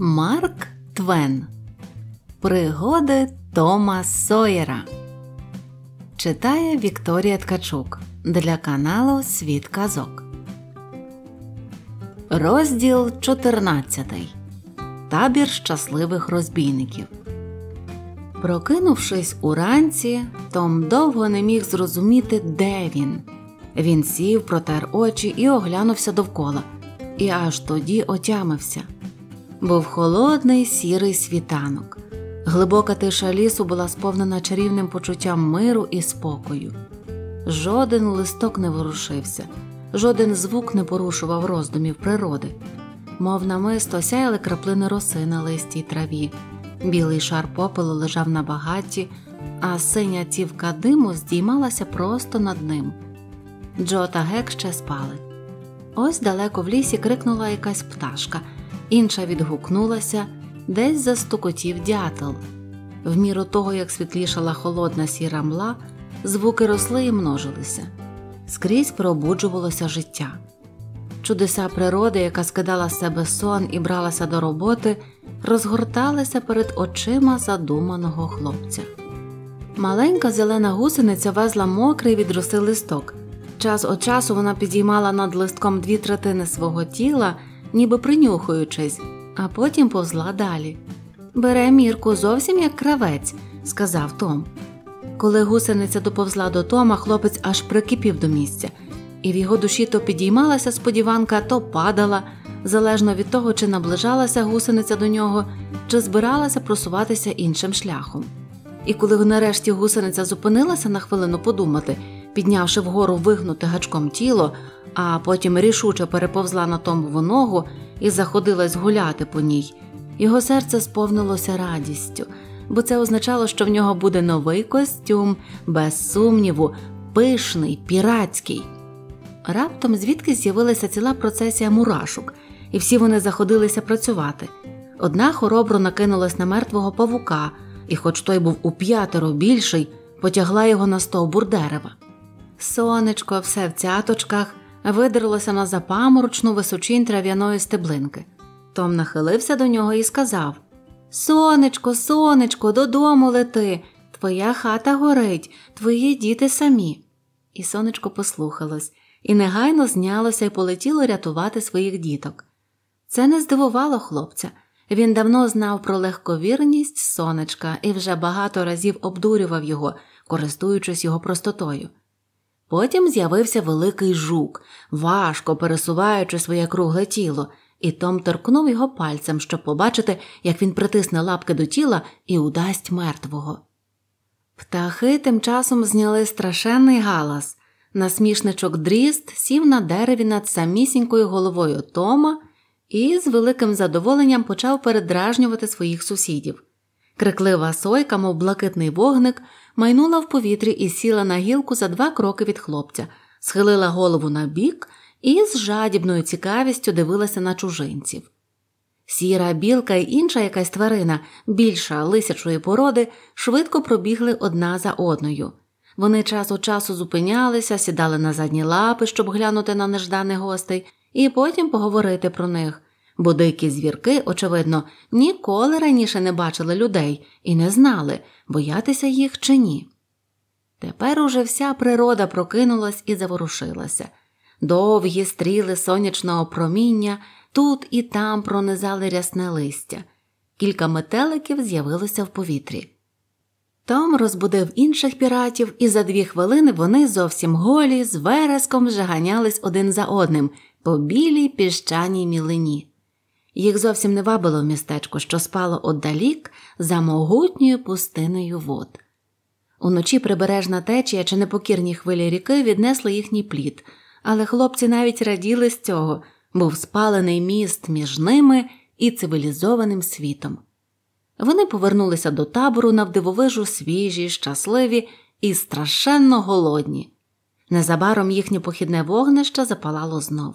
Марк Твен Пригоди Тома Сойера Читає Вікторія Ткачук для каналу Світ Казок. Розділ 14 Табір щасливих розбійників. Прокинувшись уранці, Том довго не міг зрозуміти, де він. Він сів, протер очі і оглянувся довкола. І аж тоді отямився був холодний сірий світанок. Глибока тиша лісу була сповнена чарівним почуттям миру і спокою. Жоден листок не ворушився, жоден звук не порушував роздумів природи. Мов намисто сяяли краплини роси на листій траві, білий шар попелу лежав на багатті, а синя цівка диму здіймалася просто над ним. Джо та Гек ще спали. Ось далеко в лісі крикнула якась пташка інша відгукнулася, десь застукотів дятел. В міру того, як світлішала холодна сіра мла, звуки росли і множилися, скрізь пробуджувалося життя. Чудеса природи, яка скидала з себе сон і бралася до роботи, розгорталися перед очима задуманого хлопця. Маленька зелена гусениця везла мокрий від роси листок. Час од часу вона підіймала над листком дві третини свого тіла ніби принюхуючись, а потім повзла далі. Бере мірку зовсім як кравець, сказав Том. Коли гусениця доповзла до Тома, хлопець аж прикипів до місця, і в його душі то підіймалася сподіванка, то падала, залежно від того, чи наближалася гусениця до нього, чи збиралася просуватися іншим шляхом. І коли нарешті гусениця зупинилася на хвилину подумати, піднявши вгору вигнуте гачком тіло, а потім рішуче переповзла на томову ногу і заходилась гуляти по ній. Його серце сповнилося радістю, бо це означало, що в нього буде новий костюм, без сумніву, пишний, піратський. Раптом звідки з'явилася ціла процесія мурашок, і всі вони заходилися працювати. Одна хоробро накинулась на мертвого павука, і, хоч той був у п'ятеро більший, потягла його на стовбур дерева. Сонечко, все в цяточках, видерлося на запаморочну височінь трав'яної стеблинки. Том нахилився до нього і сказав Сонечко, сонечко, додому лети. Твоя хата горить, твої діти самі. І сонечко послухалось, і негайно знялося і полетіло рятувати своїх діток. Це не здивувало хлопця. Він давно знав про легковірність сонечка і вже багато разів обдурював його, користуючись його простотою. Потім з'явився великий жук, важко пересуваючи своє кругле тіло, і Том торкнув його пальцем, щоб побачити, як він притисне лапки до тіла і удасть мертвого. Птахи тим часом зняли страшенний галас. Насмішничок дріст сів на дереві над самісінькою головою Тома і з великим задоволенням почав передражнювати своїх сусідів. Криклива сойка, мов блакитний вогник, майнула в повітрі і сіла на гілку за два кроки від хлопця, схилила голову на бік і з жадібною цікавістю дивилася на чужинців. Сіра білка і інша якась тварина, більша лисячої породи, швидко пробігли одна за одною. Вони час у часу зупинялися, сідали на задні лапи, щоб глянути на нежданих гостей, і потім поговорити про них бо дикі звірки, очевидно, ніколи раніше не бачили людей і не знали, боятися їх чи ні. Тепер уже вся природа прокинулась і заворушилася. Довгі стріли сонячного проміння тут і там пронизали рясне листя, кілька метеликів з'явилося в повітрі. Том розбудив інших піратів, і за дві хвилини вони зовсім голі з вереском жаганялись один за одним по білій піщаній мілині. Їх зовсім не вабило в містечко, що спало отдалік за могутньою пустиною вод. Уночі прибережна течія чи непокірні хвилі ріки віднесли їхній плід, але хлопці навіть раділи з цього, був спалений міст між ними і цивілізованим світом. Вони повернулися до табору навдивовижу свіжі, щасливі і страшенно голодні. Незабаром їхнє похідне вогнище запалало знов.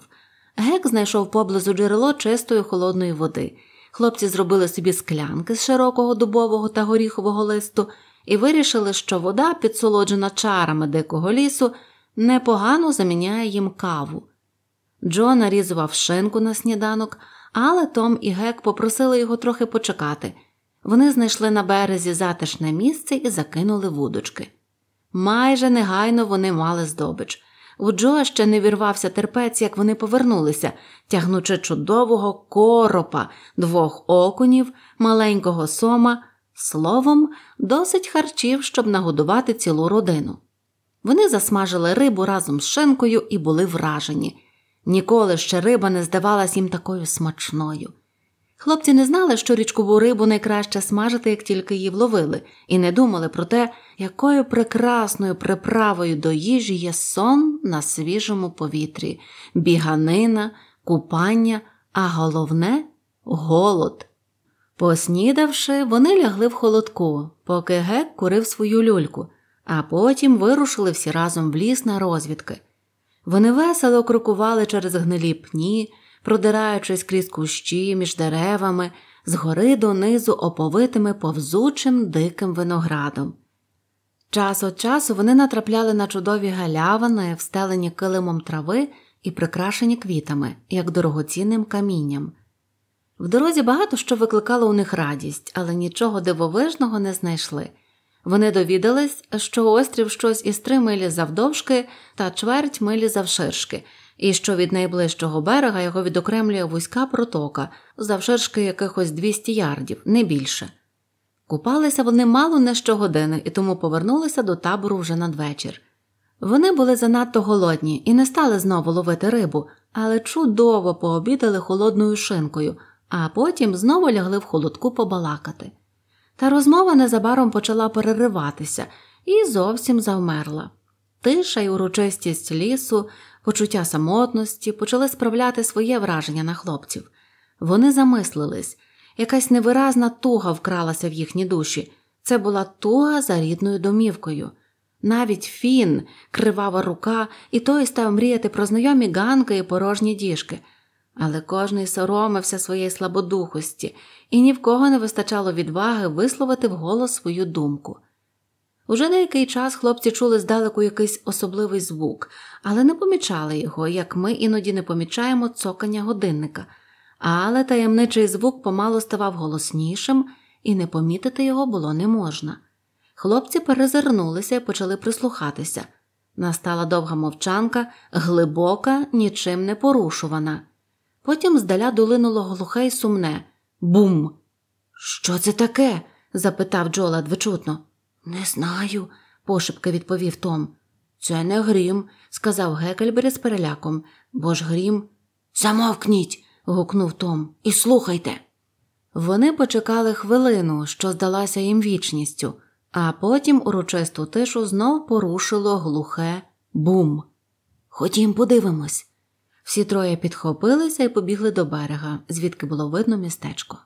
Гек знайшов поблизу джерело чистої холодної води. Хлопці зробили собі склянки з широкого дубового та горіхового листу і вирішили, що вода, підсолоджена чарами дикого лісу, непогано заміняє їм каву. Джо нарізував шинку на сніданок, але Том і Гек попросили його трохи почекати. Вони знайшли на березі затишне місце і закинули вудочки. Майже негайно вони мали здобич. У Джоа ще не вірвався терпець, як вони повернулися, тягнучи чудового коропа, двох окунів, маленького сома, словом, досить харчів, щоб нагодувати цілу родину. Вони засмажили рибу разом з шинкою і були вражені. Ніколи ще риба не здавалась їм такою смачною. Хлопці не знали, що річкову рибу найкраще смажити, як тільки її вловили, і не думали про те, якою прекрасною приправою до їжі є сон на свіжому повітрі, біганина, купання, а головне голод. Поснідавши, вони лягли в холодку, поки гек курив свою люльку, а потім вирушили всі разом в ліс на розвідки. Вони весело крокували через гнилі пні продираючись крізь кущі між деревами, згори донизу оповитими повзучим диким виноградом. Час від часу вони натрапляли на чудові галявини, встелені килимом трави і прикрашені квітами, як дорогоцінним камінням. В дорозі багато що викликало у них радість, але нічого дивовижного не знайшли. Вони довідались, що острів щось із три милі завдовжки та чверть милі завширшки – і що від найближчого берега його відокремлює вузька протока, завширшки якихось 200 ярдів, не більше. Купалися вони мало не щогодини і тому повернулися до табору вже надвечір. Вони були занадто голодні і не стали знову ловити рибу, але чудово пообідали холодною шинкою, а потім знову лягли в холодку побалакати. Та розмова незабаром почала перериватися і зовсім завмерла. Тиша й урочистість лісу почуття самотності почали справляти своє враження на хлопців. Вони замислились якась невиразна туга вкралася в їхні душі. Це була туга за рідною домівкою. Навіть фін, кривава рука, і той став мріяти про знайомі ганки і порожні діжки. Але кожний соромився своєї слабодухості, і ні в кого не вистачало відваги висловити вголос свою думку. Уже деякий час хлопці чули здалеку якийсь особливий звук, але не помічали його, як ми іноді не помічаємо цокання годинника. Але таємничий звук помало ставав голоснішим, і не помітити його було не можна. Хлопці перезирнулися і почали прислухатися. Настала довга мовчанка, глибока, нічим не порушувана. Потім здаля долинуло глухе й сумне Бум! Що це таке? запитав Джолад вичутно. Не знаю, пошепки відповів Том. Це не грім, сказав Гекельбері з переляком, бо ж грім. Замовкніть. гукнув Том, і слухайте. Вони почекали хвилину, що здалася їм вічністю, а потім урочисту тишу знов порушило глухе бум. Ходім, подивимось. Всі троє підхопилися і побігли до берега, звідки було видно містечко.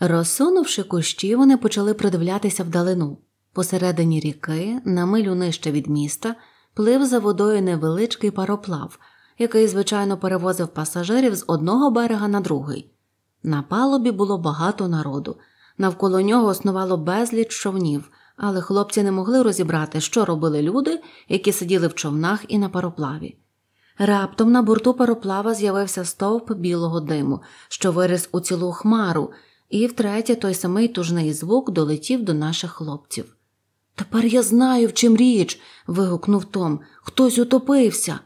Розсунувши кущі, вони почали придивлятися вдалину. Посередині ріки, на милю нижче від міста, плив за водою невеличкий пароплав, який, звичайно, перевозив пасажирів з одного берега на другий. На палубі було багато народу. Навколо нього основало безліч човнів, але хлопці не могли розібрати, що робили люди, які сиділи в човнах і на пароплаві. Раптом на борту пароплава з'явився стовп білого диму, що виріс у цілу хмару, і втретє той самий тужний звук долетів до наших хлопців. Тепер я знаю, в чим річ. вигукнув Том. Хтось утопився.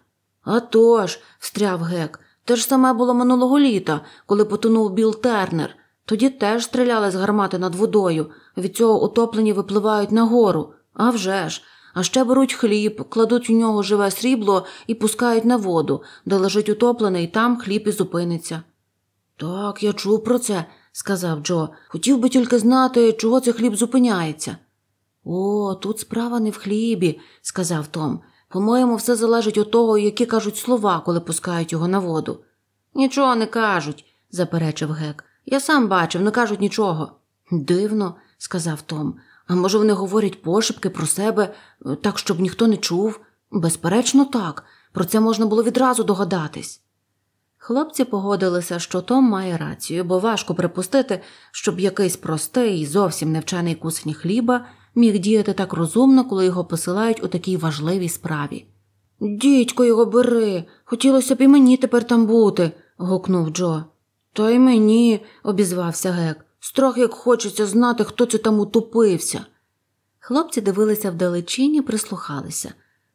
«А тож», – встряв гек. Те ж саме було минулого літа, коли потонув Біл Тернер. Тоді теж стріляли з гармати над водою. Від цього утоплені випливають нагору. А вже ж. А ще беруть хліб, кладуть у нього живе срібло і пускають на воду, де лежить утоплений, і там хліб і зупиниться. Так, я чув про це, сказав Джо. Хотів би тільки знати, чого цей хліб зупиняється. О, тут справа не в хлібі, сказав Том. По-моєму, все залежить від того, які кажуть слова, коли пускають його на воду. Нічого не кажуть, заперечив гек. Я сам бачив, не кажуть нічого. Дивно, сказав Том. А може, вони говорять пошепки про себе, так, щоб ніхто не чув? Безперечно, так. Про це можна було відразу догадатись. Хлопці погодилися, що Том має рацію, бо важко припустити, щоб якийсь простий і зовсім невчений кусень хліба міг діяти так розумно, коли його посилають у такій важливій справі. Дідько його бери, хотілося б і мені тепер там бути. гукнув Джо. Та й мені, обізвався гек. Страх як хочеться знати, хто це там утопився. Хлопці дивилися вдалечині, прислухалися.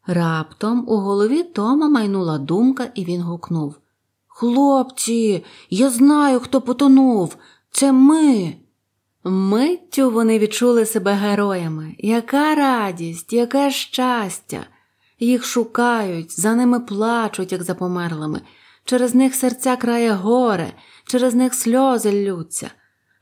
Раптом у голові Тома майнула думка, і він гукнув Хлопці, я знаю, хто потонув. Це ми. Миттю вони відчули себе героями. Яка радість, яке щастя! Їх шукають, за ними плачуть, як за померлими, через них серця крає горе, через них сльози ллються.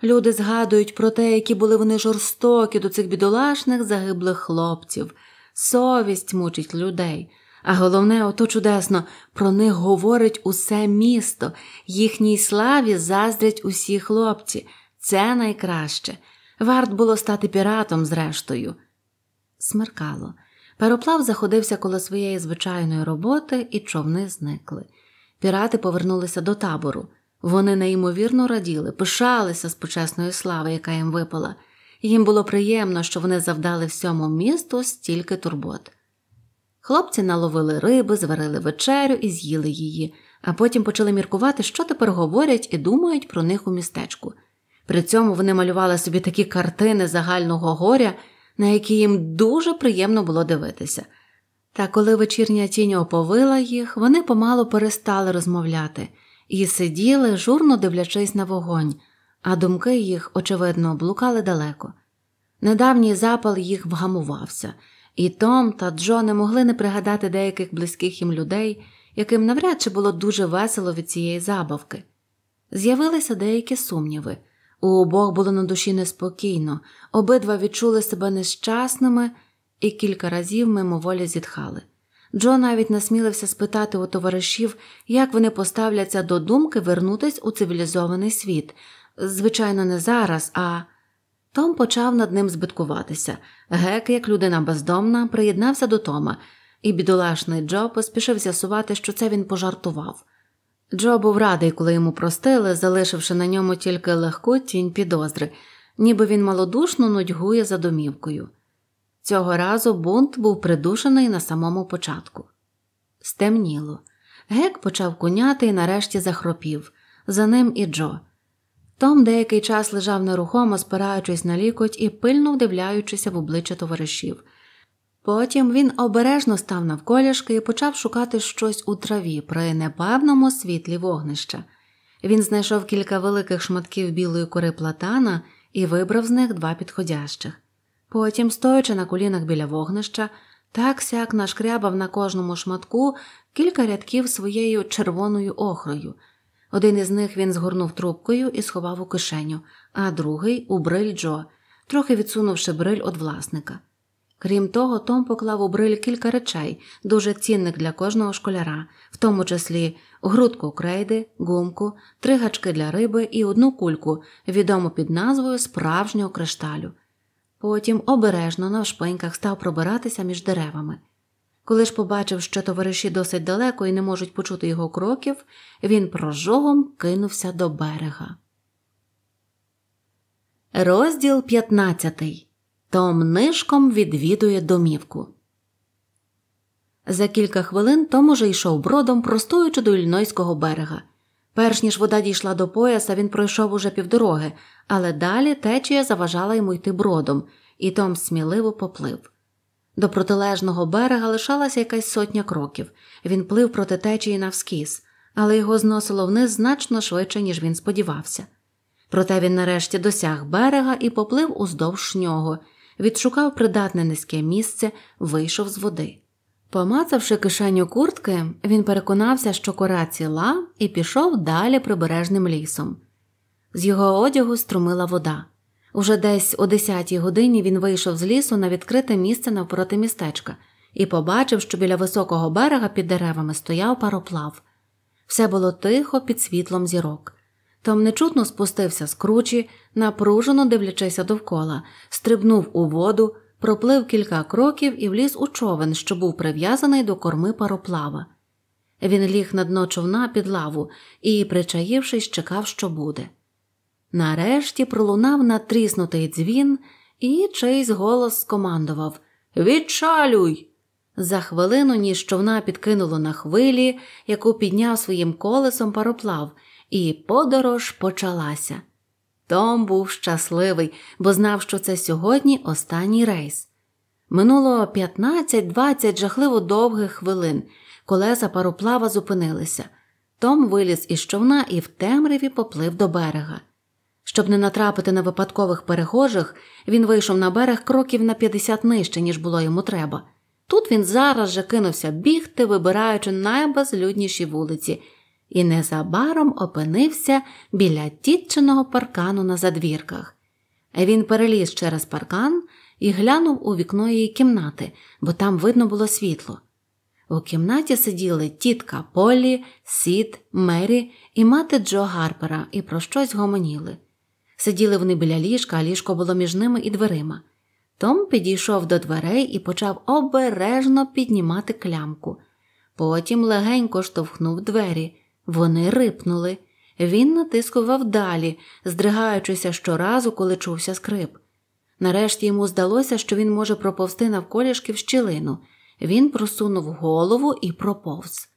Люди згадують про те, які були вони жорстокі до цих бідолашних загиблих хлопців, совість мучить людей. А головне, ото чудесно, про них говорить усе місто, їхній славі заздрять усі хлопці. Це найкраще. Варт було стати піратом, зрештою. Смеркало. Пароплав заходився коло своєї звичайної роботи, і човни зникли. Пірати повернулися до табору. Вони неймовірно раділи, пишалися з почесної слави, яка їм випала. Їм було приємно, що вони завдали всьому місту стільки турбот. Хлопці наловили риби, зварили вечерю і з'їли її, а потім почали міркувати, що тепер говорять і думають про них у містечку. При цьому вони малювали собі такі картини загального горя, на які їм дуже приємно було дивитися. Та коли вечірня тінь оповила їх, вони помалу перестали розмовляти і сиділи, журно дивлячись на вогонь, а думки їх, очевидно, блукали далеко. Недавній запал їх вгамувався, і Том та Джо не могли не пригадати деяких близьких їм людей, яким навряд чи було дуже весело від цієї забавки. З'явилися деякі сумніви. У обох було на душі неспокійно, обидва відчули себе нещасними і кілька разів мимоволі зітхали. Джо навіть насмілився спитати у товаришів, як вони поставляться до думки вернутись у цивілізований світ. Звичайно, не зараз, а. Том почав над ним збиткуватися. Гек, як людина бездомна, приєднався до Тома, і бідолашний Джо поспішив з'ясувати, що це він пожартував. Джо був радий, коли йому простили, залишивши на ньому тільки легку тінь підозри, ніби він малодушно нудьгує за домівкою. Цього разу бунт був придушений на самому початку. Стемніло. Гек почав куняти і нарешті захропів, за ним і Джо. Том деякий час лежав нерухомо, спираючись на лікоть і пильно вдивляючися в обличчя товаришів. Потім він обережно став навколішки і почав шукати щось у траві при непевному світлі вогнища. Він знайшов кілька великих шматків білої кори платана і вибрав з них два підходящих. Потім, стоячи на колінах біля вогнища, так сяк нашкрябав на кожному шматку кілька рядків своєю червоною охрою. Один із них він згорнув трубкою і сховав у кишеню, а другий у бриль Джо, трохи відсунувши бриль від власника. Крім того, Том поклав у бриль кілька речей, дуже цінних для кожного школяра, в тому числі грудку крейди, гумку, три гачки для риби і одну кульку, відому під назвою справжнього кришталю. Потім обережно на шпиньках став пробиратися між деревами. Коли ж побачив, що товариші досить далеко і не можуть почути його кроків, він прожогом кинувся до берега. Розділ п'ятнадцятий. Том нишком відвідує домівку. За кілька хвилин Том уже йшов бродом, простуючи до Ільнойського берега. Перш ніж вода дійшла до пояса, він пройшов уже півдороги, але далі течія заважала йому йти бродом, і Том сміливо поплив. До протилежного берега лишалася якась сотня кроків. Він плив проти течії навскіз, але його зносило вниз значно швидше, ніж він сподівався. Проте він нарешті досяг берега і поплив уздовж нього відшукав придатне низьке місце, вийшов з води. Помацавши кишеню куртки, він переконався, що кора ціла, і пішов далі прибережним лісом. З його одягу струмила вода. Уже десь о 10 годині він вийшов з лісу на відкрите місце навпроти містечка і побачив, що біля високого берега під деревами стояв пароплав. Все було тихо під світлом зірок. Том нечутно спустився з кручі, напружено дивлячися довкола, стрибнув у воду, проплив кілька кроків і вліз у човен, що був прив'язаний до корми пароплава. Він ліг на дно човна під лаву і, причаївшись, чекав, що буде. Нарешті пролунав натріснутий дзвін, і чийсь голос скомандував Відчалюй! За хвилину ніж човна підкинуло на хвилі, яку підняв своїм колесом пароплав і подорож почалася. Том був щасливий, бо знав, що це сьогодні останній рейс. Минуло 15-20 жахливо довгих хвилин. Колеса пароплава зупинилися. Том виліз із човна і в темряві поплив до берега. Щоб не натрапити на випадкових перехожих, він вийшов на берег кроків на 50 нижче, ніж було йому треба. Тут він зараз же кинувся бігти, вибираючи найбезлюдніші вулиці, і незабаром опинився біля тітчиного паркану на задвірках. Він переліз через паркан і глянув у вікно її кімнати, бо там видно було світло. У кімнаті сиділи тітка Полі, Сід, Мері і мати Джо Гарпера і про щось гомоніли. Сиділи вони біля ліжка, а ліжко було між ними і дверима. Том підійшов до дверей і почав обережно піднімати клямку. Потім легенько штовхнув двері, вони рипнули. Він натискував далі, здригаючися щоразу, коли чувся скрип. Нарешті йому здалося, що він може проповзти навколішки в щілину. Він просунув голову і проповз.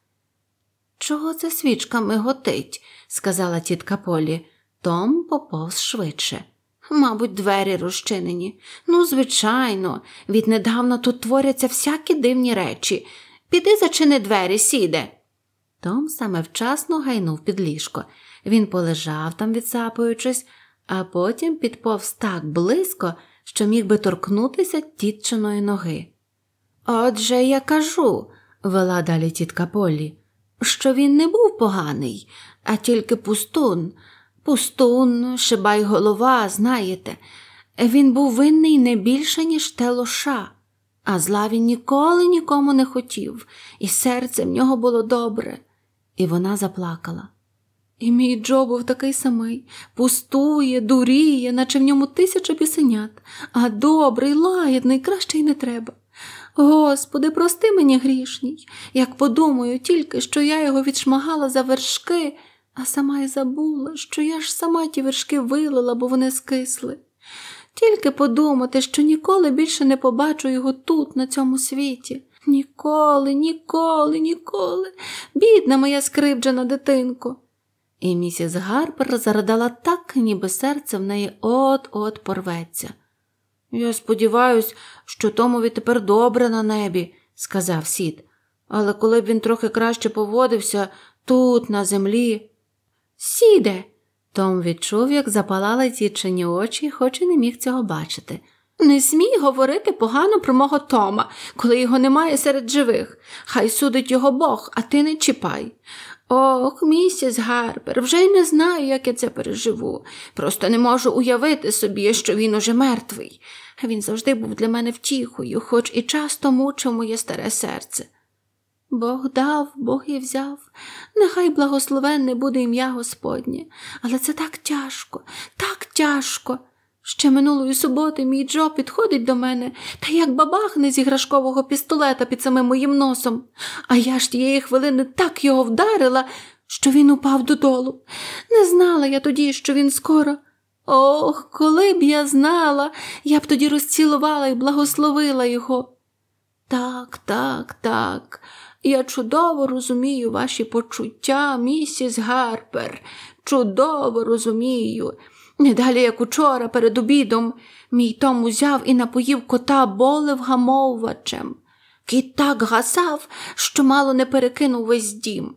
Чого це свічка миготить? сказала тітка Полі. Том поповз швидше. Мабуть, двері розчинені. Ну, звичайно, віднедавна тут творяться всякі дивні речі. Піди зачини двері, сіде. Том саме вчасно гайнув під ліжко. Він полежав там, відсапуючись, а потім підповз так близько, що міг би торкнутися тітчиної ноги. Отже, я кажу, вела далі тітка Полі, що він не був поганий, а тільки пустун. Пустун, шибай голова, знаєте, він був винний не більше, ніж те лоша, а зла він ніколи нікому не хотів, і серце в нього було добре. І вона заплакала. І мій Джо був такий самий пустує, дуріє, наче в ньому тисяча пісенят, а добрий, лагідний, краще й не треба. Господи, прости мені грішній, як подумаю тільки, що я його відшмагала за вершки, а сама й забула, що я ж сама ті вершки вилила, бо вони скисли. Тільки подумати, що ніколи більше не побачу його тут, на цьому світі. Ніколи, ніколи, ніколи, бідна моя скривджена дитинко. І місіс Гарпер зарадала так, ніби серце в неї от-от порветься. Я сподіваюся, що Томові тепер добре на небі, сказав сід, але коли б він трохи краще поводився тут, на землі. Сіде. Том відчув, як запалали дівчині очі, хоч і не міг цього бачити. Не смій говорити погано про мого Тома, коли його немає серед живих. Хай судить його Бог, а ти не чіпай. Ох, місіс Гарпер, вже й не знаю, як я це переживу. Просто не можу уявити собі, що він уже мертвий. Він завжди був для мене втіхою, хоч і часто мучив моє старе серце. Бог дав, Бог і взяв, нехай благословенне буде ім'я Господнє, але це так тяжко, так тяжко. Ще минулої суботи мій Джо підходить до мене та як бабахне з іграшкового пістолета під самим моїм носом. А я ж тієї хвилини так його вдарила, що він упав додолу. Не знала я тоді, що він скоро. Ох, коли б я знала, я б тоді розцілувала і благословила його. Так, так, так, я чудово розумію ваші почуття, місіс Гарпер. Чудово розумію. Не далі, як учора, перед обідом, мій Том узяв і напоїв кота болевгамовувачем. Кіт так гасав, що мало не перекинув весь дім.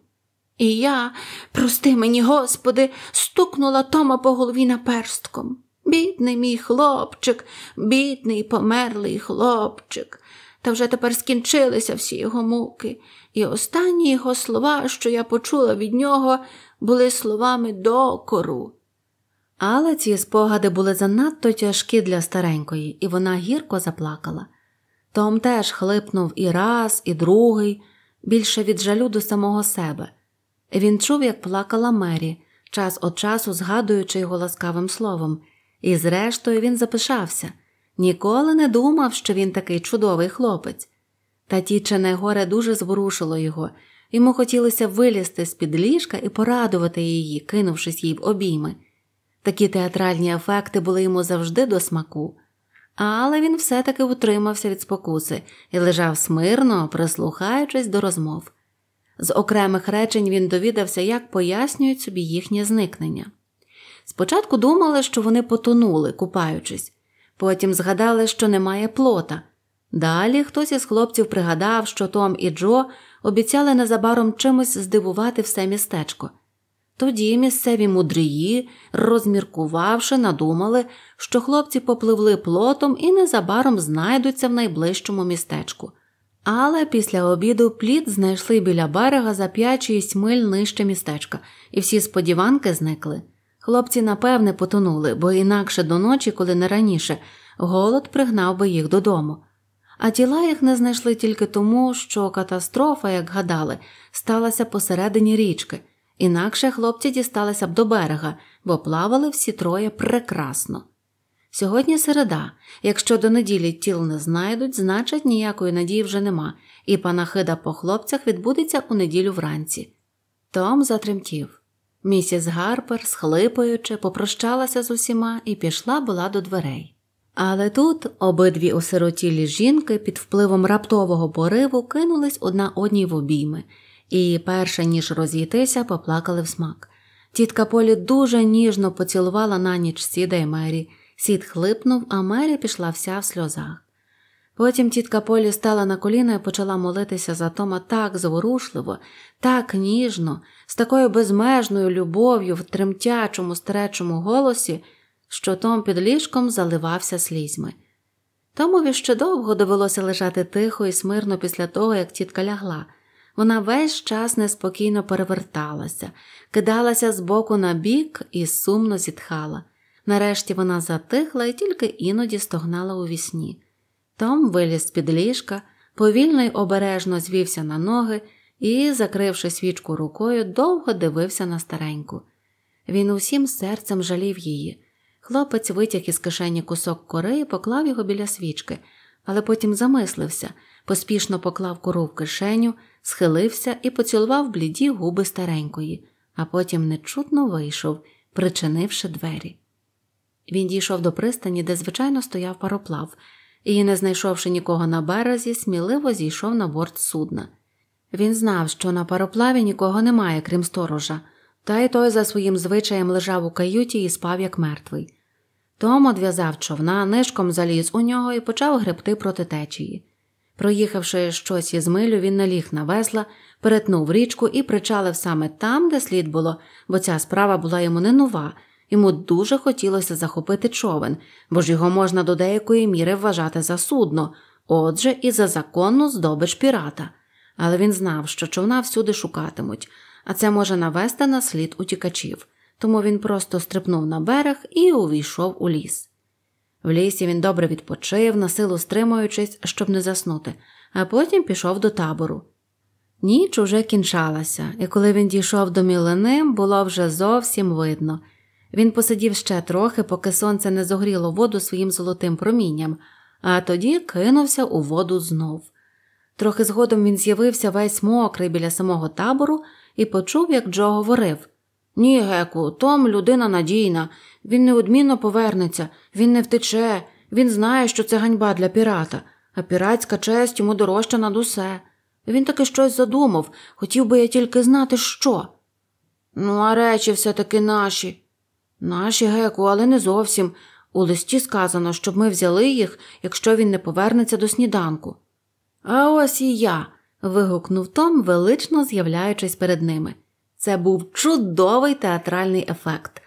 І я, прости мені, господи, стукнула Тома по голові наперстком. Бідний мій хлопчик, бідний померлий хлопчик. Та вже тепер скінчилися всі його муки, і останні його слова, що я почула від нього, були словами докору. Але ці спогади були занадто тяжкі для старенької, і вона гірко заплакала. Том теж хлипнув і раз, і другий, більше від жалю до самого себе. Він чув, як плакала Мері, час від часу згадуючи його ласкавим словом, і, зрештою, він запишався ніколи не думав, що він такий чудовий хлопець. Та тічене горе дуже зворушило його, йому хотілося вилізти з під ліжка і порадувати її, кинувшись їй в обійми. Такі театральні ефекти були йому завжди до смаку, але він все таки утримався від спокуси і лежав смирно, прислухаючись до розмов. З окремих речень він довідався, як пояснюють собі їхнє зникнення. Спочатку думали, що вони потонули, купаючись, потім згадали, що немає плота. Далі хтось із хлопців пригадав, що Том і Джо обіцяли незабаром чимось здивувати все містечко. Тоді місцеві мудрії, розміркувавши, надумали, що хлопці попливли плотом і незабаром знайдуться в найближчому містечку. Але після обіду плід знайшли біля берега за 5-6 миль нижче містечка, і всі сподіванки зникли. Хлопці, напевне, потонули, бо інакше до ночі, коли не раніше, голод пригнав би їх додому. А тіла їх не знайшли тільки тому, що катастрофа, як гадали, сталася посередині річки. Інакше хлопці дісталися б до берега, бо плавали всі троє прекрасно. Сьогодні середа, якщо до неділі тіл не знайдуть, значить ніякої надії вже нема, і панахида по хлопцях відбудеться у неділю вранці. Том затремтів. Місіс Гарпер, схлипуючи, попрощалася з усіма і пішла була до дверей. Але тут обидві осиротілі жінки під впливом раптового пориву кинулись одна одній в обійми і, перше ніж розійтися, поплакали в смак. Тітка Полі дуже ніжно поцілувала на ніч сіда й Мері. Сід хлипнув, а Мері пішла вся в сльозах. Потім тітка Полі стала на коліна і почала молитися за Тома так зворушливо, так ніжно, з такою безмежною любов'ю в тремтячому, стеречому голосі, що Том під ліжком заливався слізьми. Томові ще довго довелося лежати тихо і смирно після того, як тітка лягла. Вона весь час неспокійно переверталася, кидалася з боку на бік і сумно зітхала. Нарешті вона затихла і тільки іноді стогнала у вісні. Том виліз з під ліжка, повільно й обережно звівся на ноги і, закривши свічку рукою, довго дивився на стареньку. Він усім серцем жалів її. Хлопець витяг із кишені кусок кори і поклав його біля свічки, але потім замислився, поспішно поклав кору в кишеню схилився і поцілував бліді губи старенької, а потім нечутно вийшов, причинивши двері. Він дійшов до пристані, де звичайно стояв пароплав, і, не знайшовши нікого на березі, сміливо зійшов на борт судна. Він знав, що на пароплаві нікого немає, крім сторожа, та й той за своїм звичаєм лежав у каюті і спав як мертвий. Том одв'язав човна, нишком заліз у нього і почав гребти проти течії. Проїхавши щось із милю, він наліг на весла, перетнув річку і причалив саме там, де слід було, бо ця справа була йому не нова. Йому дуже хотілося захопити човен, бо ж його можна до деякої міри вважати за судно, отже, і за законну здобич пірата. Але він знав, що човна всюди шукатимуть, а це може навести на слід утікачів, тому він просто стрипнув на берег і увійшов у ліс. В лісі він добре відпочив, на силу стримуючись, щоб не заснути, а потім пішов до табору. Ніч уже кінчалася, і коли він дійшов до мілини, було вже зовсім видно. Він посидів ще трохи, поки сонце не зогріло воду своїм золотим промінням, а тоді кинувся у воду знов. Трохи згодом він з'явився весь мокрий біля самого табору і почув, як Джо говорив Ні, Геку, Том людина надійна, він неодмінно повернеться, він не втече, він знає, що це ганьба для пірата, а піратська честь йому дорожча над усе. Він таки щось задумав, хотів би я тільки знати, що. Ну, а речі все таки наші. Наші, Геку, але не зовсім. У листі сказано, щоб ми взяли їх, якщо він не повернеться до сніданку. А ось і я. вигукнув Том, велично з'являючись перед ними. Це був чудовий театральний ефект.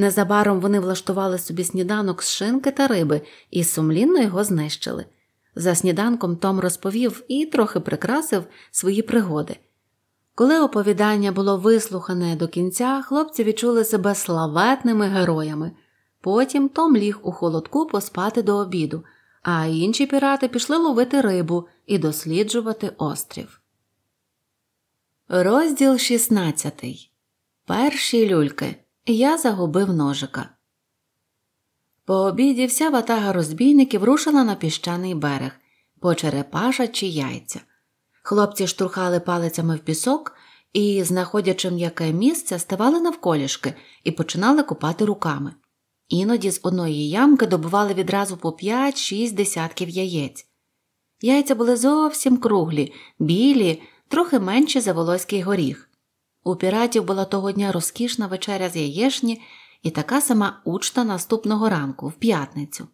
Незабаром вони влаштували собі сніданок з шинки та риби і сумлінно його знищили. За сніданком Том розповів і трохи прикрасив свої пригоди. Коли оповідання було вислухане до кінця, хлопці відчули себе славетними героями. Потім Том ліг у холодку поспати до обіду, а інші пірати пішли ловити рибу і досліджувати острів. Розділ 16. Перші люльки. Я загубив ножика. По обіді вся ватага розбійників рушила на піщаний берег, по черепаша чи яйця. Хлопці штурхали палицями в пісок і, знаходячи м'яке місце, ставали навколішки і починали купати руками. Іноді з одної ямки добували відразу по 5-6 десятків яєць. Яйця були зовсім круглі, білі, трохи менші за волоський горіх. У піратів була того дня розкішна вечеря з яєшні і така сама учта наступного ранку, в п'ятницю.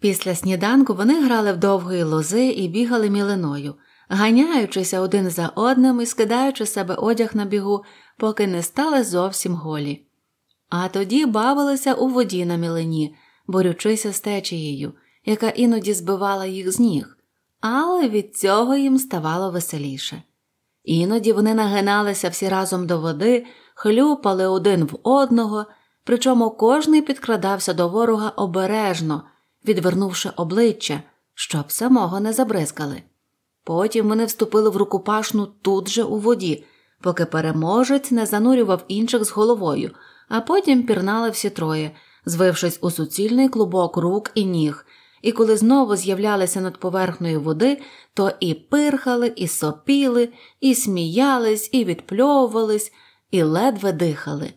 Після сніданку вони грали в довгої лози і бігали мілиною, ганяючися один за одним і скидаючи себе одяг на бігу, поки не стали зовсім голі. А тоді бавилися у воді на мілині, борючися з течією, яка іноді збивала їх з ніг, але від цього їм ставало веселіше. Іноді вони нагиналися всі разом до води, хлюпали один в одного, причому кожний підкрадався до ворога обережно, відвернувши обличчя, щоб самого не забризкали. Потім вони вступили в рукопашну тут же у воді, поки переможець не занурював інших з головою, а потім пірнали всі троє, звившись у суцільний клубок рук і ніг, і коли знову з'являлися над поверхнею води, то і пирхали, і сопіли, і сміялись, і відпльовувались, і ледве дихали.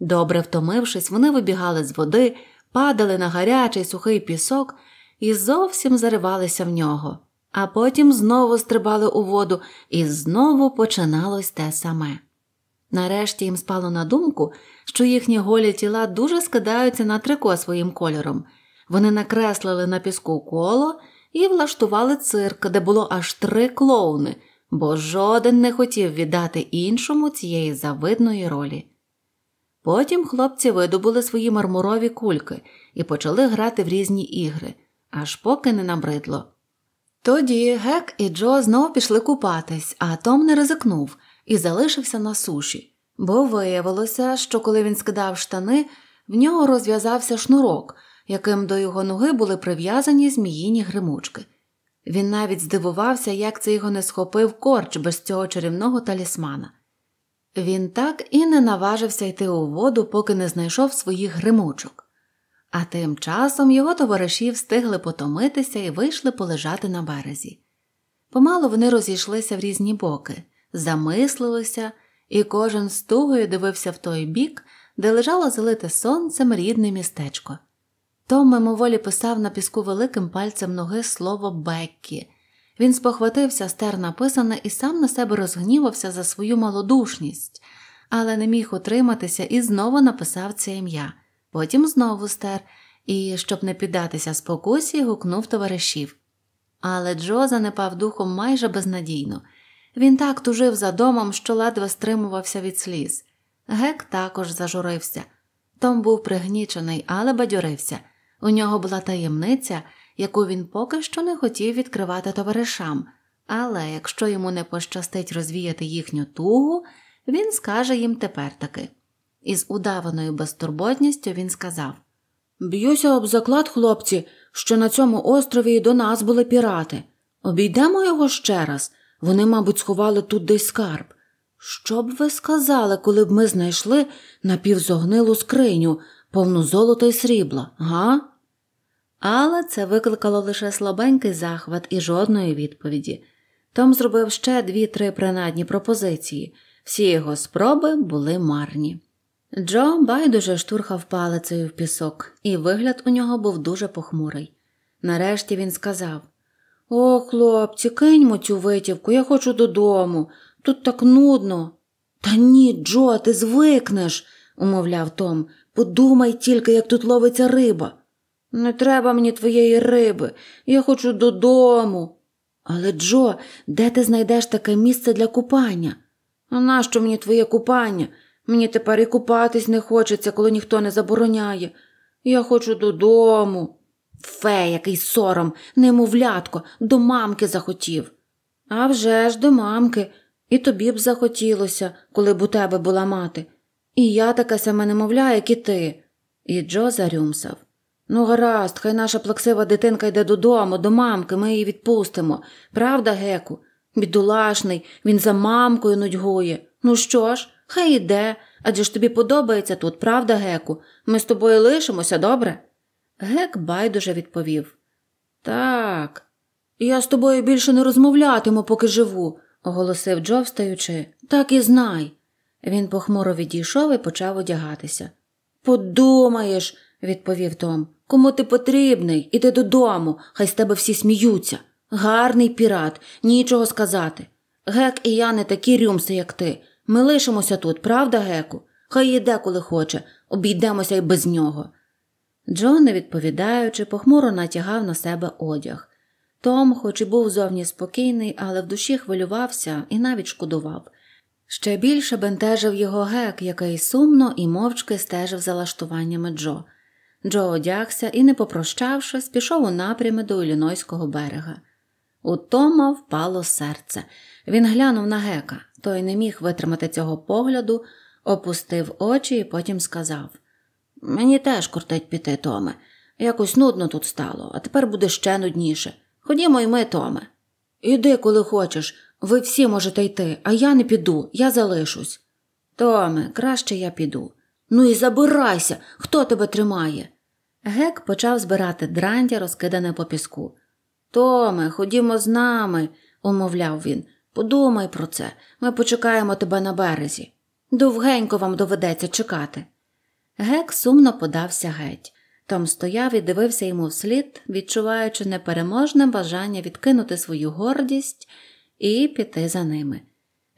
Добре втомившись, вони вибігали з води, падали на гарячий сухий пісок і зовсім заривалися в нього, а потім знову стрибали у воду, і знову починалось те саме. Нарешті їм спало на думку, що їхні голі тіла дуже скидаються на трико своїм кольором. Вони накреслили на піску коло і влаштували цирк, де було аж три клоуни, бо жоден не хотів віддати іншому цієї завидної ролі. Потім хлопці видобули свої мармурові кульки і почали грати в різні ігри, аж поки не набридло. Тоді Гек і Джо знову пішли купатись, а Том не ризикнув і залишився на суші, бо виявилося, що коли він скидав штани, в нього розв'язався шнурок яким до його ноги були прив'язані зміїні гримучки. Він навіть здивувався, як це його не схопив корч без цього чарівного талісмана. Він так і не наважився йти у воду, поки не знайшов своїх гримучок, а тим часом його товариші встигли потомитися і вийшли полежати на березі. Помалу вони розійшлися в різні боки, замислилися, і кожен з тугою дивився в той бік, де лежало залите сонцем рідне містечко. Том мимоволі писав на піску великим пальцем ноги слово Беккі. Він спохватився стер написане і сам на себе розгнівався за свою малодушність, але не міг утриматися і знову написав це ім'я, потім знову стер і, щоб не піддатися спокусі, гукнув товаришів. Але Джо занепав духом майже безнадійно. Він так тужив за домом, що ледве стримувався від сліз. Гек також зажурився. Том був пригнічений, але бадьорився. У нього була таємниця, яку він поки що не хотів відкривати товаришам, але якщо йому не пощастить розвіяти їхню тугу, він скаже їм тепер таки. Із удаваною безтурботністю він сказав Б'юся об заклад, хлопці, що на цьому острові і до нас були пірати. Обійдемо його ще раз. Вони, мабуть, сховали тут десь скарб. Що б ви сказали, коли б ми знайшли напівзогнилу скриню, повну золота і срібла, га? Але це викликало лише слабенький захват і жодної відповіді. Том зробив ще дві-три принадні пропозиції, всі його спроби були марні. Джо байдуже штурхав палицею в пісок, і вигляд у нього був дуже похмурий. Нарешті він сказав О, хлопці, киньмо цю витівку, я хочу додому. Тут так нудно. Та ні, Джо, ти звикнеш, умовляв Том. Подумай тільки, як тут ловиться риба. Не треба мені твоєї риби, я хочу додому. Але Джо, де ти знайдеш таке місце для купання? Ну, нащо мені твоє купання? Мені тепер і купатись не хочеться, коли ніхто не забороняє. Я хочу додому. Фе, який сором, немовлятко, до мамки захотів. «А вже ж до мамки, і тобі б захотілося, коли б у тебе була мати. І я таке саме немовля, як і ти. І Джо зарюмсав. Ну, гаразд, хай наша плаксива дитинка йде додому, до мамки, ми її відпустимо. Правда, Геку? Бідулашний, він за мамкою нудьгує. Ну що ж, хай іде, адже ж тобі подобається тут, правда, Геку? Ми з тобою лишимося, добре? Гек байдуже відповів. Так, я з тобою більше не розмовлятиму, поки живу, оголосив Джо, встаючи. Так і знай. Він похмуро відійшов і почав одягатися. Подумаєш, відповів Том. Кому ти потрібний, іди додому, хай з тебе всі сміються. Гарний пірат, нічого сказати. Гек і я не такі рюмси, як ти. Ми лишимося тут, правда, Геку? Хай йде, коли хоче, обійдемося й без нього. Джон, не відповідаючи, похмуро натягав на себе одяг. Том, хоч і був зовні спокійний, але в душі хвилювався і навіть шкодував. Ще більше бентежив його гек, який сумно і мовчки стежив за лаштуваннями Джо. Джо одягся і, не попрощавшись, пішов у напрями до Ілінойського берега. У Тома впало серце. Він глянув на гека, той не міг витримати цього погляду, опустив очі і потім сказав: Мені теж куртить піти, Томе. Якось нудно тут стало, а тепер буде ще нудніше. Ходімо і ми, Томе. Іди, коли хочеш. Ви всі можете йти, а я не піду, я залишусь. Томе, краще я піду. Ну і забирайся, хто тебе тримає? Гек почав збирати драндя, розкидане по піску. Томе, ходімо з нами, умовляв він. Подумай про це, ми почекаємо тебе на березі. Довгенько вам доведеться чекати. Гек сумно подався геть. Том стояв і дивився йому вслід, відчуваючи непереможне бажання відкинути свою гордість і піти за ними.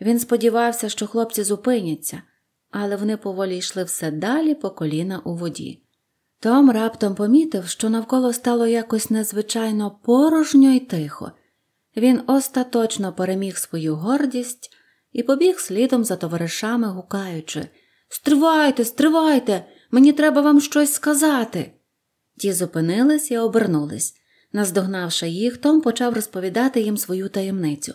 Він сподівався, що хлопці зупиняться але вони поволі йшли все далі по коліна у воді. Том раптом помітив, що навколо стало якось незвичайно порожньо і тихо. Він остаточно переміг свою гордість і побіг слідом за товаришами, гукаючи Стривайте, стривайте, мені треба вам щось сказати. Ті зупинились і обернулись. Наздогнавши їх, Том почав розповідати їм свою таємницю.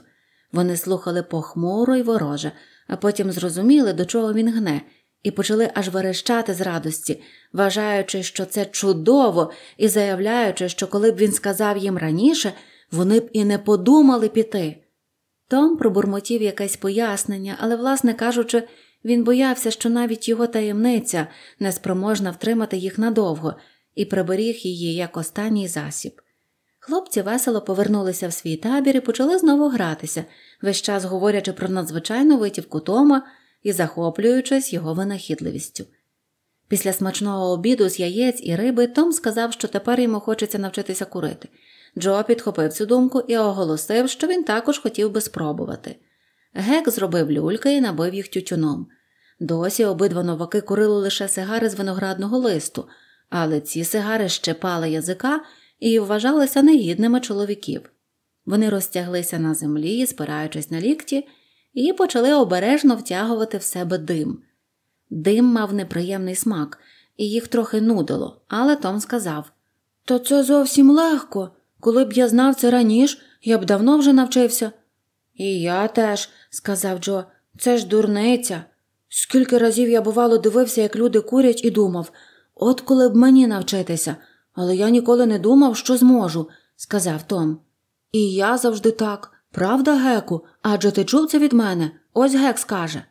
Вони слухали похмуро й вороже, а потім зрозуміли, до чого він гне, і почали аж верещати з радості, вважаючи, що це чудово, і заявляючи, що коли б він сказав їм раніше, вони б і не подумали піти. Том пробурмотів якесь пояснення, але, власне кажучи, він боявся, що навіть його таємниця неспроможна втримати їх надовго, і приберіг її як останній засіб. Хлопці весело повернулися в свій табір і почали знову гратися, весь час говорячи про надзвичайну витівку Тома і захоплюючись його винахідливістю. Після смачного обіду з яєць і риби Том сказав, що тепер йому хочеться навчитися курити. Джо підхопив цю думку і оголосив, що він також хотів би спробувати. Гек зробив люльки і набив їх тютюном. Досі обидва новаки курили лише сигари з виноградного листу, але ці сигари щепали язика і вважалися негідними чоловіків. Вони розтяглися на землі, спираючись на лікті, і почали обережно втягувати в себе дим. Дим мав неприємний смак, і їх трохи нудило, але Том сказав То це зовсім легко. Коли б я знав це раніше, я б давно вже навчився. І я теж, сказав Джо, це ж дурниця. Скільки разів я, бувало, дивився, як люди курять, і думав от коли б мені навчитися, але я ніколи не думав, що зможу, сказав Том. І я завжди так. Правда, Геку? Адже ти чув це від мене. Ось гек скаже.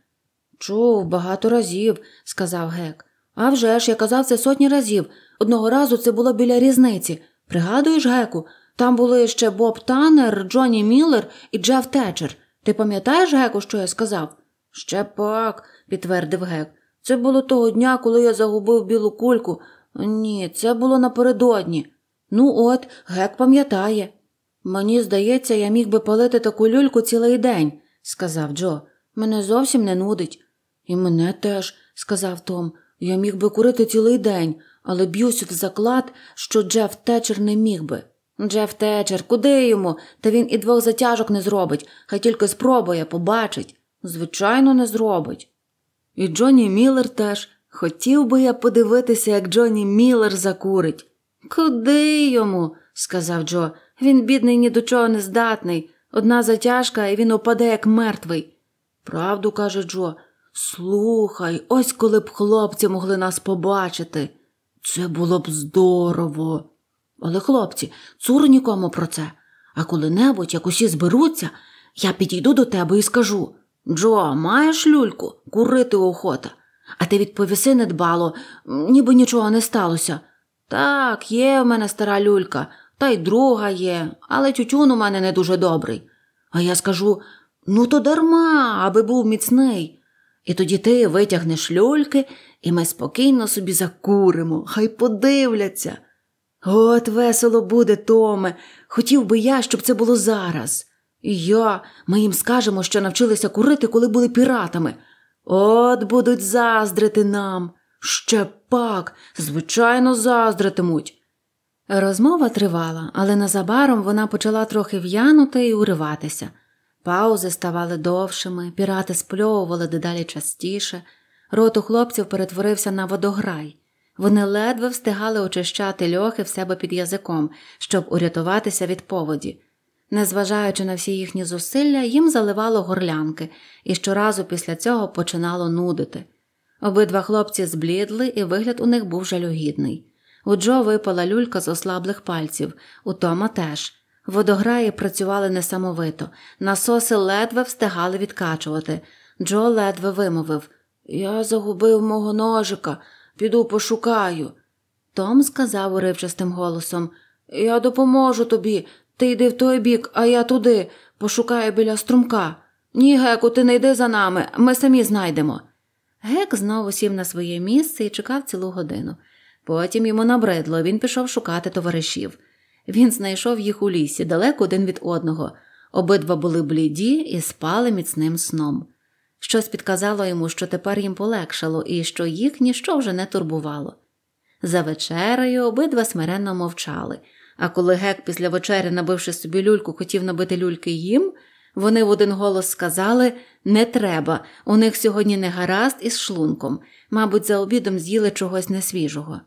Чув багато разів, сказав гек. «А вже ж, я казав це сотні разів. Одного разу це було біля різниці. Пригадуєш, Геку? Там були ще Боб Танер, Джонні Міллер і Джеф Течер. Ти пам'ятаєш, Геку, що я сказав? Ще пак, підтвердив гек. Це було того дня, коли я загубив білу кульку, ні, це було напередодні. Ну от, гек пам'ятає. Мені здається, я міг би палити таку люльку цілий день, сказав Джо. Мене зовсім не нудить. І мене теж, сказав Том. Я міг би курити цілий день, але б'юсь в заклад, що Джеф Течер не міг би. Джеф Течер, куди йому? Та він і двох затяжок не зробить, хай тільки спробує, побачить. Звичайно, не зробить. І Джонні Міллер теж, Хотів би я подивитися, як Джонні Міллер закурить. Куди йому? сказав Джо. Він, бідний, ні до чого не здатний. Одна затяжка, і він опаде, як мертвий. Правду каже Джо. Слухай, ось коли б хлопці могли нас побачити. Це було б здорово. Але, хлопці, цур нікому про це. А коли-небудь, як усі зберуться, я підійду до тебе і скажу Джо, маєш люльку? Курити охота. А ти відповіси недбало, ніби нічого не сталося. Так, є в мене стара люлька, та й друга є, але тютюн у мене не дуже добрий. А я скажу ну, то дарма, аби був міцний. І тоді ти витягнеш люльки, і ми спокійно собі закуримо, хай подивляться. От весело буде, Томе, хотів би я, щоб це було зараз. І я, ми їм скажемо, що навчилися курити, коли були піратами. От будуть заздрити нам. Ще пак, звичайно, заздритимуть. Розмова тривала, але незабаром вона почала трохи в'янути і уриватися. Паузи ставали довшими, пірати спльовували дедалі частіше. Рот у хлопців перетворився на водограй. Вони ледве встигали очищати льохи в себе під язиком, щоб урятуватися від поводі. Незважаючи на всі їхні зусилля, їм заливало горлянки і щоразу після цього починало нудити. Обидва хлопці зблідли, і вигляд у них був жалюгідний. У Джо випала люлька з ослаблих пальців, у Тома теж. Водограї працювали несамовито, насоси ледве встигали відкачувати. Джо ледве вимовив Я загубив мого ножика, піду пошукаю. Том сказав уривчастим голосом Я допоможу тобі, ти йди в той бік, а я туди, пошукаю біля струмка. Ні, Геку, ти не йди за нами, ми самі знайдемо. Гек знову сів на своє місце і чекав цілу годину. Потім йому набридло, він пішов шукати товаришів. Він знайшов їх у лісі, далеко один від одного. Обидва були бліді і спали міцним сном. Щось підказало йому, що тепер їм полегшало і що їх ніщо вже не турбувало. За вечерею обидва смиренно мовчали. А коли гек після вечері, набивши собі люльку, хотів набити люльки їм, вони в один голос сказали не треба, у них сьогодні не гаразд із шлунком, мабуть, за обідом з'їли чогось несвіжого.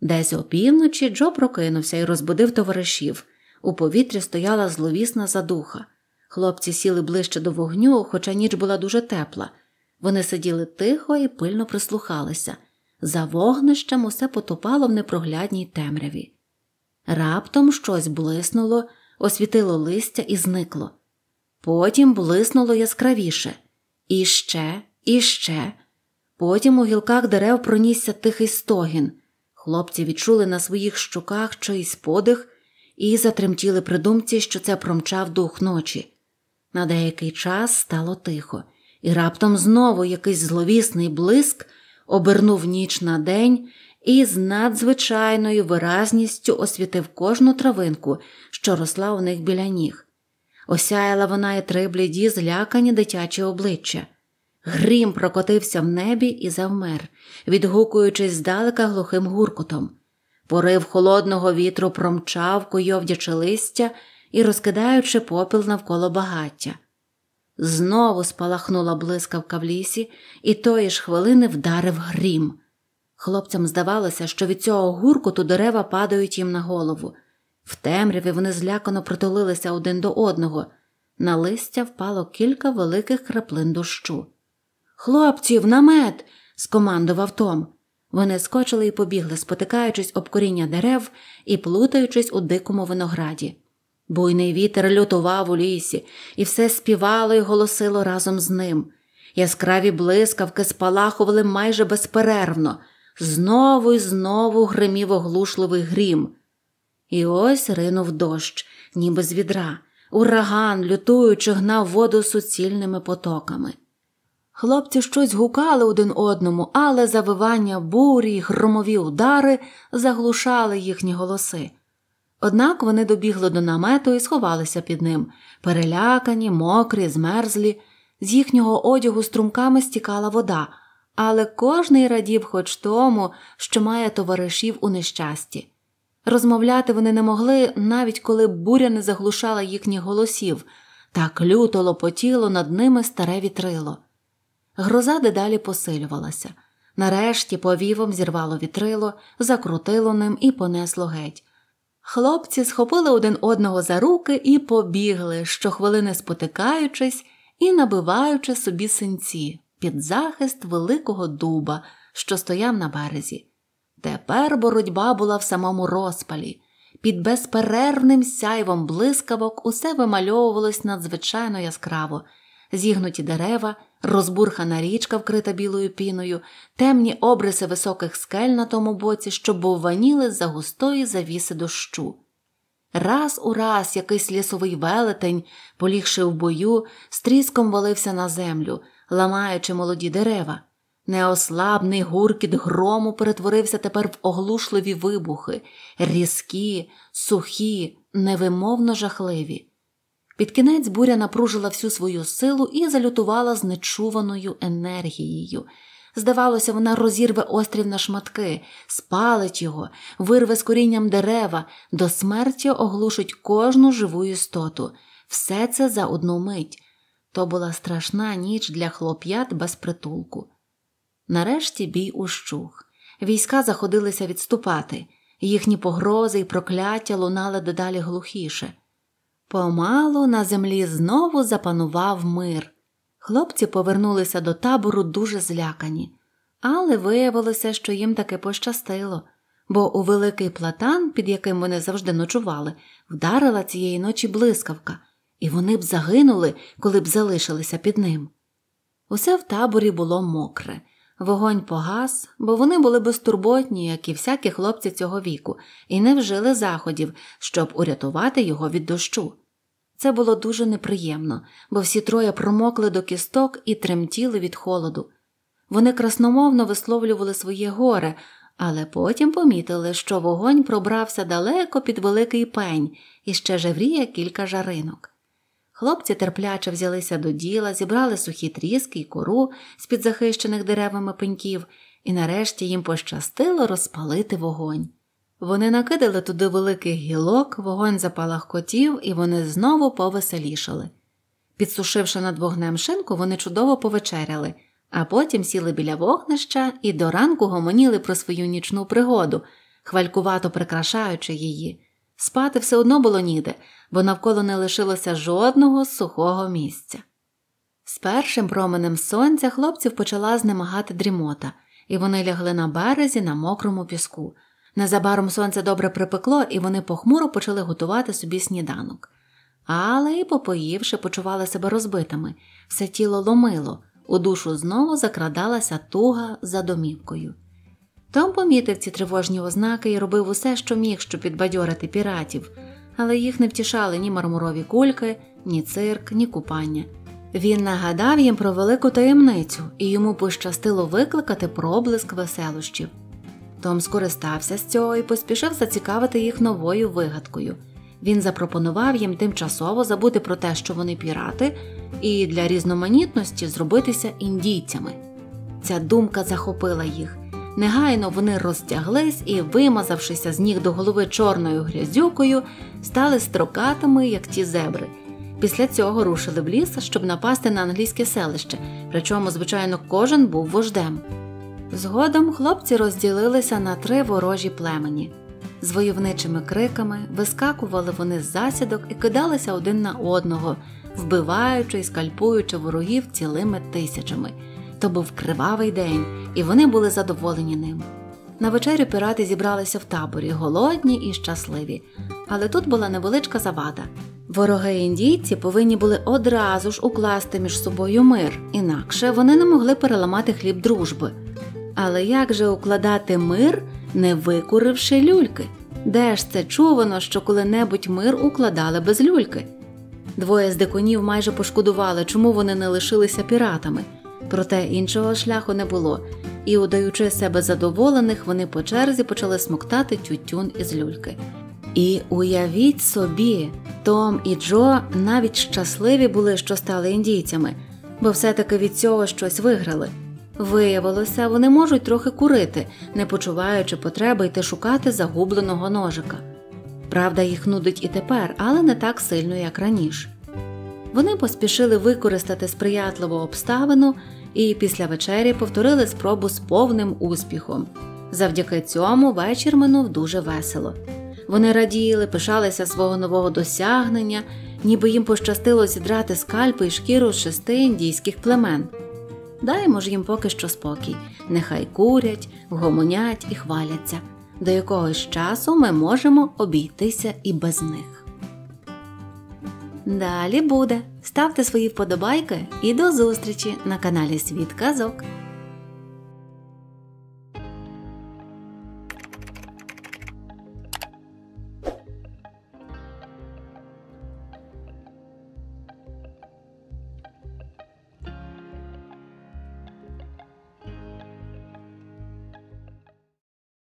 Десь опівночі Джо прокинувся і розбудив товаришів. У повітрі стояла зловісна задуха. Хлопці сіли ближче до вогню, хоча ніч була дуже тепла. Вони сиділи тихо і пильно прислухалися. За вогнищем усе потопало в непроглядній темряві. Раптом щось блиснуло, освітило листя і зникло. Потім блиснуло яскравіше, і ще, і ще. Потім у гілках дерев пронісся тихий стогін. Хлопці відчули на своїх щуках чийсь подих і затремтіли при думці, що це промчав дух ночі. На деякий час стало тихо, і раптом знову якийсь зловісний блиск обернув ніч на день і з надзвичайною виразністю освітив кожну травинку, що росла у них біля ніг. Осяяла вона і три бліді, злякані дитячі обличчя. Грім прокотився в небі і завмер, відгукуючись здалека глухим гуркотом. Порив холодного вітру промчав, куйовдячи листя і розкидаючи попіл навколо багаття. Знову спалахнула блискавка в лісі, і тої ж хвилини вдарив грім. Хлопцям здавалося, що від цього гуркоту дерева падають їм на голову. В темряві вони злякано притулилися один до одного. На листя впало кілька великих краплин дощу. Хлопці, в намет. скомандував Том. Вони скочили і побігли, спотикаючись об коріння дерев і плутаючись у дикому винограді. Буйний вітер лютував у лісі, і все співало і голосило разом з ним. Яскраві блискавки спалахували майже безперервно. Знову і знову гримів оглушливий грім. І ось ринув дощ, ніби з відра. Ураган, лютуючи, гнав воду суцільними потоками. Хлопці щось гукали один одному, але завивання бурі, й громові удари заглушали їхні голоси. Однак вони добігли до намету і сховалися під ним, перелякані, мокрі, змерзлі. З їхнього одягу струмками стікала вода але кожний радів хоч тому, що має товаришів у нещасті. Розмовляти вони не могли, навіть коли буря не заглушала їхніх голосів, так люто лопотіло над ними старе вітрило. Гроза дедалі посилювалася. Нарешті повівом зірвало вітрило, закрутило ним і понесло геть. Хлопці схопили один одного за руки і побігли, щохвилини спотикаючись і набиваючи собі синці, під захист великого дуба, що стояв на березі. Тепер боротьба була в самому розпалі. Під безперервним сяйвом блискавок усе вимальовувалось надзвичайно яскраво. Зігнуті дерева, розбурхана річка, вкрита білою піною, темні обриси високих скель на тому боці, що бовваніли за густої завіси дощу. Раз у раз якийсь лісовий велетень, полігши в бою, стріском валився на землю, ламаючи молоді дерева. Неослабний гуркіт грому перетворився тепер в оглушливі вибухи, різкі, сухі, невимовно жахливі. Під кінець буря напружила всю свою силу і залютувала з нечуваною енергією. Здавалося, вона розірве острів на шматки, спалить його, вирве з корінням дерева, до смерті оглушить кожну живу істоту. Все це за одну мить. То була страшна ніч для хлоп'ят без притулку. Нарешті бій ущух. Війська заходилися відступати, їхні погрози й прокляття лунали дедалі глухіше. Помалу на землі знову запанував мир. Хлопці повернулися до табору дуже злякані, але виявилося, що їм таки пощастило, бо у великий платан, під яким вони завжди ночували, вдарила цієї ночі блискавка і вони б загинули, коли б залишилися під ним. Усе в таборі було мокре, вогонь погас, бо вони були безтурботні, як і всякі хлопці цього віку, і не вжили заходів, щоб урятувати його від дощу. Це було дуже неприємно, бо всі троє промокли до кісток і тремтіли від холоду. Вони красномовно висловлювали своє горе, але потім помітили, що вогонь пробрався далеко під великий пень і ще жевріє кілька жаринок. Хлопці терпляче взялися до діла, зібрали сухі тріски й кору з під захищених деревами пеньків, і нарешті їм пощастило розпалити вогонь. Вони накидали туди великих гілок, вогонь запалах котів, і вони знову повеселішали. Підсушивши над вогнем шинку, вони чудово повечеряли, а потім сіли біля вогнища і до ранку гомоніли про свою нічну пригоду, хвалькувато прикрашаючи її. Спати все одно було ніде, бо навколо не лишилося жодного сухого місця. З першим променем сонця хлопців почала знемагати дрімота, і вони лягли на березі на мокрому піску. Незабаром сонце добре припекло, і вони похмуро почали готувати собі сніданок. Але й попоївши, почували себе розбитими, все тіло ломило, у душу знову закрадалася туга за домівкою. Том помітив ці тривожні ознаки і робив усе, що міг, щоб підбадьорити піратів, але їх не втішали ні мармурові кульки, ні цирк, ні купання. Він нагадав їм про велику таємницю і йому пощастило викликати проблиск веселощів. Том скористався з цього і поспішив зацікавити їх новою вигадкою. Він запропонував їм тимчасово забути про те, що вони пірати, і для різноманітності зробитися індійцями. Ця думка захопила їх. Негайно вони розтяглись і, вимазавшися з ніг до голови чорною грязюкою, стали строкатими, як ті зебри. Після цього рушили в ліс, щоб напасти на англійське селище, причому, звичайно, кожен був вождем. Згодом хлопці розділилися на три ворожі племені. З войовничими криками вискакували вони з засідок і кидалися один на одного, вбиваючи і скальпуючи ворогів цілими тисячами. То був кривавий день, і вони були задоволені ним. На вечерю пірати зібралися в таборі, голодні і щасливі. Але тут була невеличка завада. Вороги індійці повинні були одразу ж укласти між собою мир, інакше вони не могли переламати хліб дружби. Але як же укладати мир, не викуривши люльки? Де ж це чувано, що коли-небудь мир укладали без люльки? Двоє з дикунів майже пошкодували, чому вони не лишилися піратами. Проте іншого шляху не було, і, удаючи себе задоволених, вони по черзі почали смоктати тютюн із люльки. І уявіть собі, Том і Джо навіть щасливі були, що стали індійцями, бо все-таки від цього щось виграли. Виявилося, вони можуть трохи курити, не почуваючи потреби йти шукати загубленого ножика. Правда, їх нудить і тепер, але не так сильно, як раніше вони поспішили використати сприятливу обставину і після вечері повторили спробу з повним успіхом. Завдяки цьому вечір минув дуже весело. Вони раділи, пишалися свого нового досягнення, ніби їм пощастило зідрати скальпи і шкіру з шести індійських племен. Даймо ж їм поки що спокій, нехай курять, гомонять і хваляться. До якогось часу ми можемо обійтися і без них. Далі буде. Ставте свої вподобайки і до зустрічі на каналі Світ Казок.